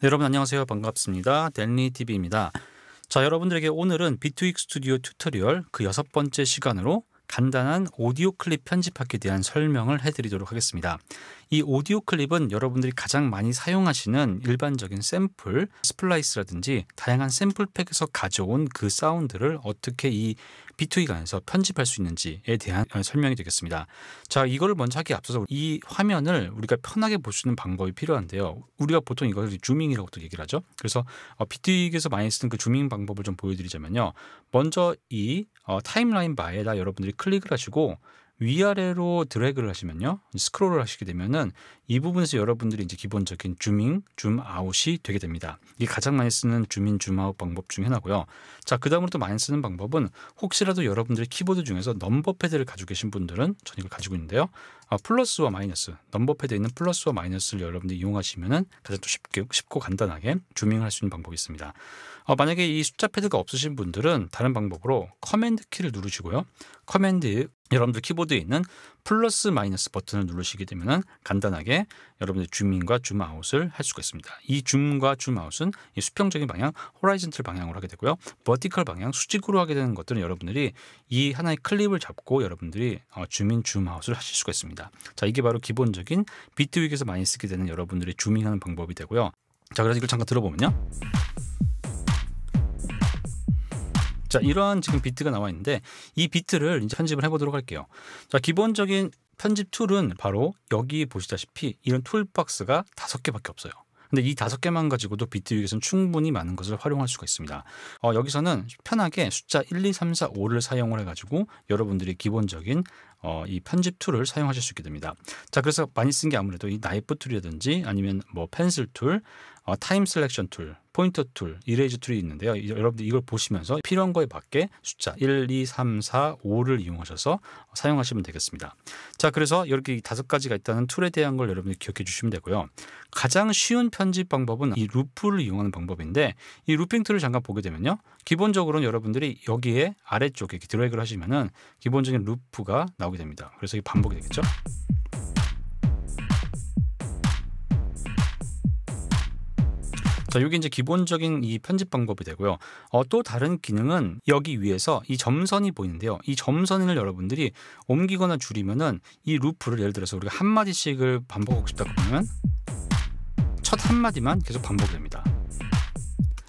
네, 여러분 안녕하세요. 반갑습니다. 델리 TV입니다. 자, 여러분들에게 오늘은 비2익 스튜디오 튜토리얼 그 여섯 번째 시간으로 간단한 오디오 클립 편집하기에 대한 설명을 해드리도록 하겠습니다. 이 오디오 클립은 여러분들이 가장 많이 사용하시는 일반적인 샘플, 스플라이스라든지 다양한 샘플팩에서 가져온 그 사운드를 어떻게 이 비2 e 가 안에서 편집할 수 있는지에 대한 어, 설명이 되겠습니다. 자, 이거를 먼저 하기에 앞서서 이 화면을 우리가 편하게 볼 수 있는 방법이 필요한데요. 우리가 보통 이걸 주밍이라고도 얘기를 하죠. 그래서 어, 비2 e 에서 많이 쓰는 그 주밍 방법을 좀 보여드리자면요. 먼저 이 어, 타임라인 바에다 여러분들이 클릭을 하시고 위아래로 드래그를 하시면요. 스크롤을 하시게 되면은 이 부분에서 여러분들이 이제 기본적인 줌인, 줌아웃이 되게 됩니다. 이게 가장 많이 쓰는 줌인, 줌아웃 방법 중 하나고요. 자, 그다음으로 또 많이 쓰는 방법은 혹시라도 여러분들의 키보드 중에서 넘버 패드를 가지고 계신 분들은 전 이걸 가지고 있는데요. 아, 플러스와 마이너스, 넘버 패드에 있는 플러스와 마이너스를 여러분들이 이용하시면은 가장 또 쉽게, 쉽고 간단하게 줌잉을 할 수 있는 방법이 있습니다. 어, 만약에 이 숫자 패드가 없으신 분들은 다른 방법으로 커맨드 키를 누르시고요. 커맨드 여러분들 키보드에 있는 플러스 마이너스 버튼을 누르시게 되면 간단하게 여러분들 줌인과 줌아웃을 할 수가 있습니다. 이 줌과 줌아웃은 이 수평적인 방향, 호라이즌틀 방향으로 하게 되고요. 버티컬 방향, 수직으로 하게 되는 것들은 여러분들이 이 하나의 클립을 잡고 여러분들이 어, 줌인, 줌아웃을 하실 수가 있습니다. 자, 이게 바로 기본적인 비트윅에서 많이 쓰게 되는 여러분들이 줌밍하는 방법이 되고요. 자, 그래서 이걸 잠깐 들어보면요. 자, 이러한 지금 비트가 나와 있는데 이 비트를 이제 편집을 해보도록 할게요. 자, 기본적인 편집 툴은 바로 여기 보시다시피 이런 툴박스가 다섯 개밖에 없어요. 근데 이 다섯 개만 가지고도 비트 위에서는 충분히 많은 것을 활용할 수가 있습니다. 어, 여기서는 편하게 숫자 1, 2, 3, 4, 5를 사용을 해가지고 여러분들이 기본적인 어, 이 편집 툴을 사용하실 수 있게 됩니다. 자, 그래서 많이 쓴 게 아무래도 이 나이프 툴이라든지 아니면 뭐 펜슬 툴, 어, 타임 셀렉션 툴, 포인터 툴, 이레이즈 툴이 있는데요. 여러분들 이걸 보시면서 필요한 거에 맞게 숫자 1, 2, 3, 4, 5를 이용하셔서 사용하시면 되겠습니다. 자, 그래서 이렇게 다섯 가지가 있다는 툴에 대한 걸 여러분들 기억해 주시면 되고요. 가장 쉬운 편집 방법은 이 루프를 이용하는 방법인데 이 루핑 툴을 잠깐 보게 되면요. 기본적으로는 여러분들이 여기에 아래쪽에 드래그를 하시면은 기본적인 루프가 나오게 됩니다. 그래서 이게 반복이 되겠죠. 자, 여기 이제 기본적인 이 편집 방법이 되고요. 어, 또 다른 기능은 여기 위에서 이 점선이 보이는데요. 이 점선을 여러분들이 옮기거나 줄이면은 이 루프를 예를 들어서 우리가 한 마디씩을 반복하고 싶다 그러면 첫한 마디만 계속 반복됩니다.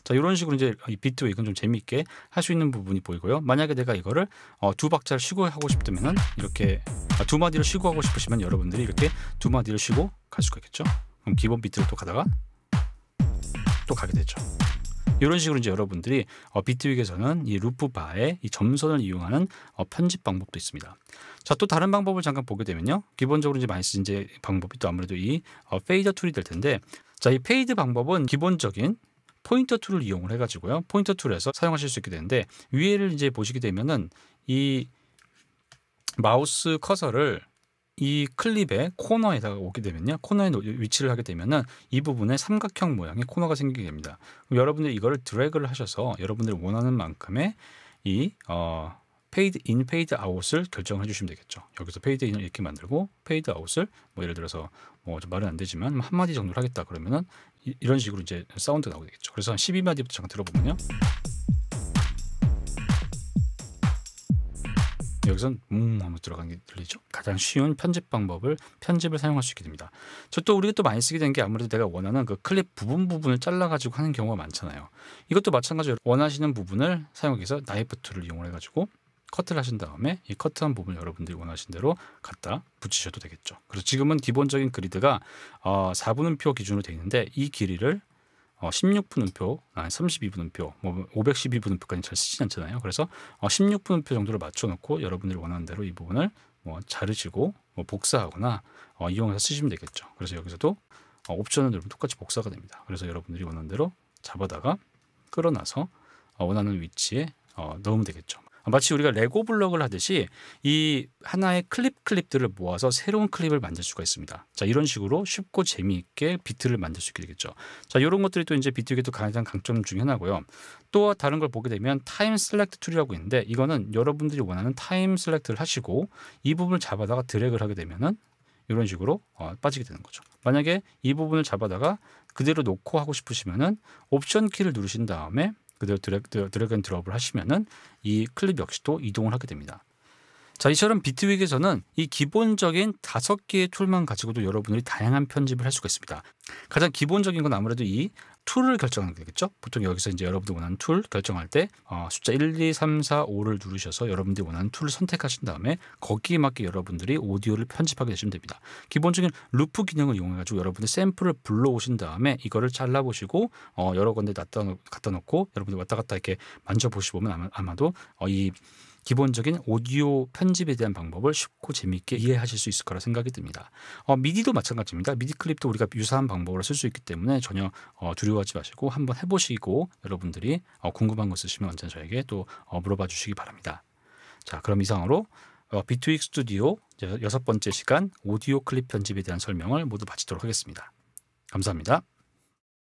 자, 이런 식으로 이제 이 비트 웨이건좀 재미있게 할 수 있는 부분이 보이고요. 만약에 내가 이거를 어, 두 박자를 쉬고 하고 싶다면은 이렇게 아, 두 마디를 쉬고 하고 싶으시면 여러분들이 이렇게 두 마디를 쉬고 갈 수가 있겠죠. 그럼 기본 비트를 또 가다가 또 가게 되죠. 이런 식으로 이제 여러분들이 어, 비트윅에서는 이 루프바의 이 점선을 이용하는 어, 편집 방법도 있습니다. 자, 또 다른 방법을 잠깐 보게 되면요. 기본적으로 이제 많이 쓰는 이제 방법이 또 아무래도 이 어, 페이저 툴이 될 텐데 자, 이 페이드 방법은 기본적인 포인터 툴을 이용을 해가지고요. 포인터 툴에서 사용하실 수 있게 되는데 위에를 이제 보시게 되면은 이 마우스 커서를 이 클립의 코너에다가 오게 되면요. 코너에 위치를 하게 되면은 이 부분에 삼각형 모양의 코너가 생기게 됩니다. 여러분들 이거를 드래그를 하셔서 여러분들 이 원하는 만큼의 이 어, 페이드 인, 페이드 아웃을 결정해 주시면 되겠죠. 여기서 페이드 인을 이렇게 만들고 페이드 아웃을 뭐 예를 들어서 뭐 말은 안 되지만 뭐 한 마디 정도를 하겠다 그러면은 이, 런 식으로 이제 사운드 가 나오게 되겠죠. 그래서 한 12마디부터 잠깐 들어보면요. 여기선 음 하면서 들어간 게 들리죠. 가장 쉬운 편집 방법을 편집을 사용할 수 있게 됩니다. 저 또 우리가 또 많이 쓰게 된 게 아무래도 내가 원하는 그 클립 부분 부분을 잘라가지고 하는 경우가 많잖아요. 이것도 마찬가지로 원하시는 부분을 사용해서 나이프 툴을 이용해가지고 커트를 하신 다음에 이 커트한 부분을 여러분들이 원하신 대로 갖다 붙이셔도 되겠죠. 그래서 지금은 기본적인 그리드가 어, 4분음표 기준으로 되어 있는데 이 길이를 16분음표, 어, 아, 32분음표, 뭐 512분음표까지 잘 쓰진 않잖아요. 그래서 16분음표 어, 정도를 맞춰놓고 여러분들이 원하는 대로 이 부분을 뭐 자르시고 뭐 복사하거나 어, 이용해서 쓰시면 되겠죠. 그래서 여기서도 어, 옵션은 여러분 똑같이 복사가 됩니다. 그래서 여러분들이 원하는 대로 잡아다가 끌어놔서 어, 원하는 위치에 어, 넣으면 되겠죠. 마치 우리가 레고 블럭을 하듯이 이 하나의 클립 클립들을 모아서 새로운 클립을 만들 수가 있습니다. 자 이런 식으로 쉽고 재미있게 비트를 만들 수 있게 되겠죠. 자 이런 것들이 또 이제 비트기의 또 가장 강점 중에 하나고요. 또 다른 걸 보게 되면 타임 셀렉트 툴이라고 있는데 이거는 여러분들이 원하는 타임 셀렉트를 하시고 이 부분을 잡아다가 드래그를 하게 되면은 이런 식으로 어, 빠지게 되는 거죠. 만약에 이 부분을 잡아다가 그대로 놓고 하고 싶으시면은 옵션 키를 누르신 다음에 그대로 드래그, 드래그 앤 드롭을 하시면은 이 클립 역시도 이동을 하게 됩니다. 자, 이처럼 비트윅에서는 이 기본적인 다섯 개의 툴만 가지고도 여러분들이 다양한 편집을 할 수가 있습니다. 가장 기본적인 건 아무래도 이 툴을 결정하는 거겠죠? 보통 여기서 이제 여러분들이 원하는 툴 결정할 때 어, 숫자 1, 2, 3, 4, 5를 누르셔서 여러분들이 원하는 툴을 선택하신 다음에 거기에 맞게 여러분들이 오디오를 편집하게 되시면 됩니다. 기본적인 루프 기능을 이용해가지고 여러분들 샘플을 불러오신 다음에 이거를 잘라보시고 어, 여러 군데 갖다, 놓, 갖다 놓고 여러분들 왔다 갔다 이렇게 만져보시면 아마, 아마도 어, 이 기본적인 오디오 편집에 대한 방법을 쉽고 재미있게 이해하실 수 있을 거라 생각이 듭니다. 어, 미디도 마찬가지입니다. 미디 클립도 우리가 유사한 방법으로 쓸 수 있기 때문에 전혀 어, 두려워하지 마시고 한번 해보시고 여러분들이 어, 궁금한 거 있으시면 언제 저에게 또 어, 물어봐 주시기 바랍니다. 자, 그럼 이상으로 비투익 어, 스튜디오 여섯 번째 시간 오디오 클립 편집에 대한 설명을 모두 마치도록 하겠습니다. 감사합니다.